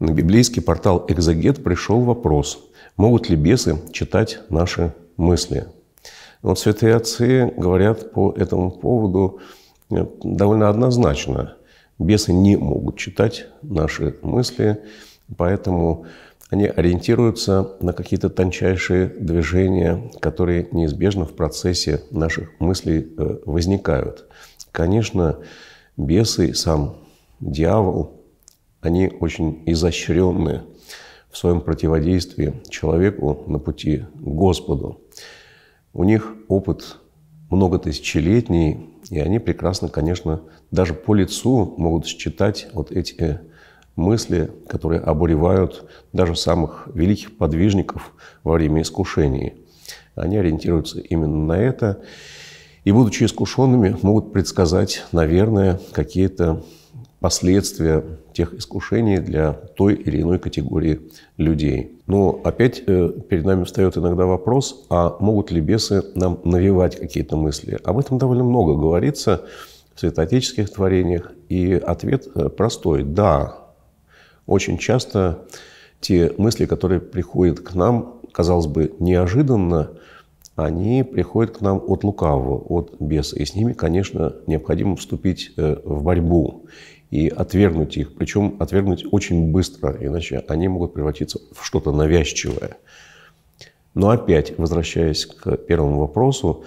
На библейский портал «Экзогет» пришел вопрос, могут ли бесы читать наши мысли. Вот святые отцы говорят по этому поводу э, довольно однозначно. Бесы не могут читать наши мысли, поэтому они ориентируются на какие-то тончайшие движения, которые неизбежно в процессе наших мыслей э, возникают. Конечно, бесы, сам дьявол они очень изощренные в своем противодействии человеку на пути к Господу. У них опыт многотысячелетний, и они прекрасно, конечно, даже по лицу могут считать вот эти мысли, которые обуревают даже самых великих подвижников во время искушений. Они ориентируются именно на это, и, будучи искушенными, могут предсказать, наверное, какие-то последствия тех искушений для той или иной категории людей. Но опять э, перед нами встает иногда вопрос, а могут ли бесы нам навевать какие-то мысли? Об этом довольно много говорится в святоотеческих творениях, и ответ э, простой – да. Очень часто те мысли, которые приходят к нам, казалось бы, неожиданно, они приходят к нам от лукавого, от беса. И с ними, конечно, необходимо вступить э, в борьбу и отвергнуть их. Причем отвергнуть очень быстро, иначе они могут превратиться в что-то навязчивое. Но опять, возвращаясь к первому вопросу,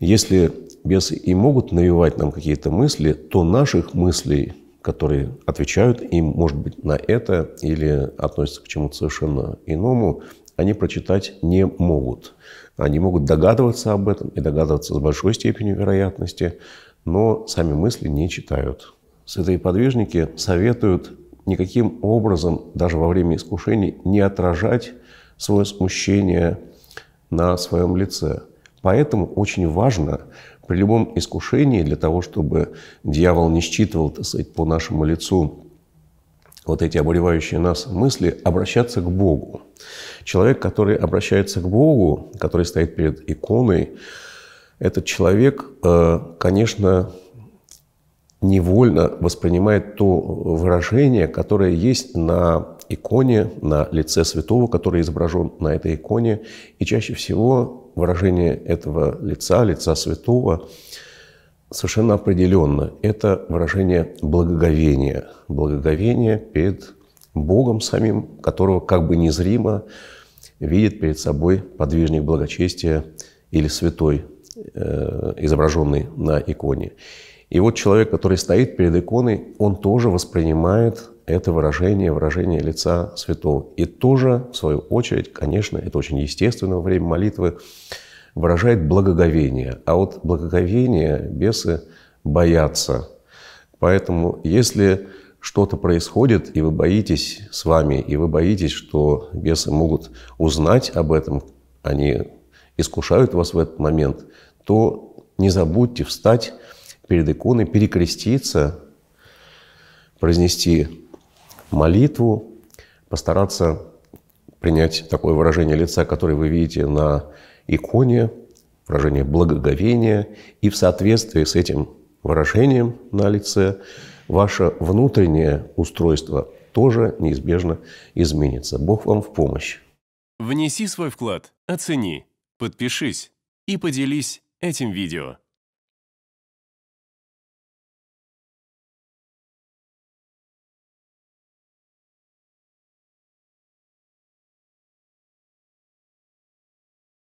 если бесы и могут навевать нам какие-то мысли, то наших мыслей, которые отвечают им, может быть, на это или относятся к чему-то совершенно иному, они прочитать не могут. Они могут догадываться об этом и догадываться с большой степенью вероятности, но сами мысли не читают. Святые подвижники советуют никаким образом, даже во время искушений, не отражать свое смущение на своем лице. Поэтому очень важно при любом искушении, для того, чтобы дьявол не считывал, так сказать, по нашему лицу вот эти обуревающие нас мысли, обращаться к Богу. Человек, который обращается к Богу, который стоит перед иконой, этот человек, э, конечно, невольно воспринимает то выражение, которое есть на иконе, на лице святого, который изображен на этой иконе. И чаще всего выражение этого лица, лица святого, Совершенно определенно. Это выражение благоговения. Благоговение перед Богом самим, которого как бы незримо видит перед собой подвижник благочестия или святой, э, изображенный на иконе. И вот человек, который стоит перед иконой, он тоже воспринимает это выражение, выражение лица святого. И тоже, в свою очередь, конечно, это очень естественно во время молитвы, выражает благоговение. А вот благоговение бесы боятся. Поэтому если что-то происходит, и вы боитесь с вами, и вы боитесь, что бесы могут узнать об этом, они искушают вас в этот момент, то не забудьте встать перед иконой, перекреститься, произнести молитву, постараться принять такое выражение лица, которое вы видите на иконе, выражение благоговения, и в соответствии с этим выражением на лице ваше внутреннее устройство тоже неизбежно изменится. Бог вам в помощь. Внеси свой вклад, оцени, подпишись и поделись этим видео.